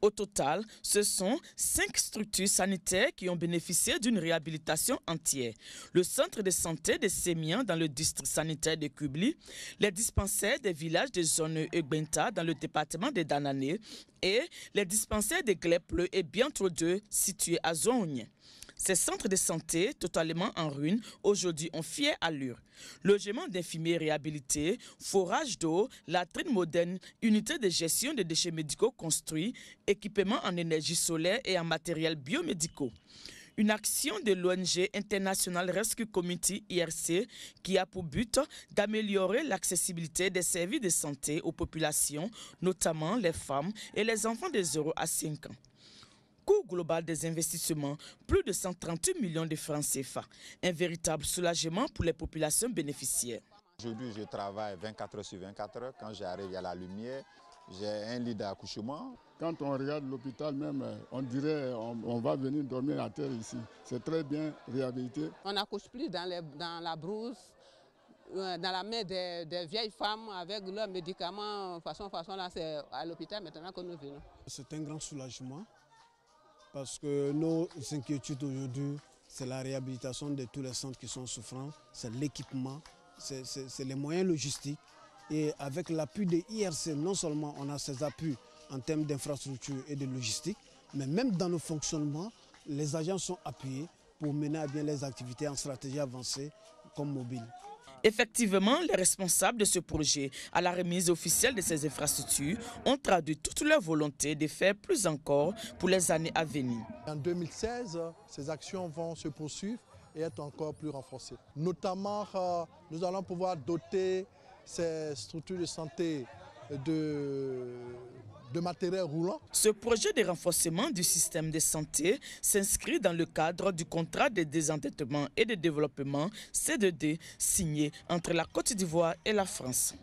Au total, ce sont cinq structures sanitaires qui ont bénéficié d'une réhabilitation entière. Le centre de santé de Semiens dans le district sanitaire de Kubli, les dispensaires des villages de Zone e Benta dans le département de Danané et les dispensaires de Glepple et bien d'eux situés à Zogne. Ces centres de santé, totalement en ruine, aujourd'hui ont fière allure. Logement d'infirmiers réhabilités, forage d'eau, latrine moderne, unité de gestion des déchets médicaux construits, équipement en énergie solaire et en matériel biomédicaux. Une action de l'ONG International Rescue Committee IRC qui a pour but d'améliorer l'accessibilité des services de santé aux populations, notamment les femmes et les enfants de 0 à 5 ans coût global des investissements, plus de 138 millions de francs CFA. Un véritable soulagement pour les populations bénéficiaires. Aujourd'hui, je travaille 24 heures sur 24 heures. Quand j'arrive, à la lumière. J'ai un lit d'accouchement. Quand on regarde l'hôpital même, on dirait on, va venir dormir à terre ici. C'est très bien réhabilité. On accouche plus dans, dans la brousse, euh, dans la main des, vieilles femmes avec leurs médicaments. De façon, façon, là, c'est à l'hôpital maintenant que nous venons. C'est un grand soulagement parce que nos inquiétudes aujourd'hui, c'est la réhabilitation de tous les centres qui sont souffrants, c'est l'équipement, c'est les moyens logistiques. Et avec l'appui des IRC, non seulement on a ces appuis en termes d'infrastructure et de logistique, mais même dans nos fonctionnements, les agents sont appuyés pour mener à bien les activités en stratégie avancée comme mobile. Effectivement, les responsables de ce projet, à la remise officielle de ces infrastructures, ont traduit toute leur volonté de faire plus encore pour les années à venir. En 2016, ces actions vont se poursuivre et être encore plus renforcées. Notamment, euh, nous allons pouvoir doter ces structures de santé de matériel roulant. Ce projet de renforcement du système de santé s'inscrit dans le cadre du contrat de désendettement et de développement CDD signé entre la Côte d'Ivoire et la France.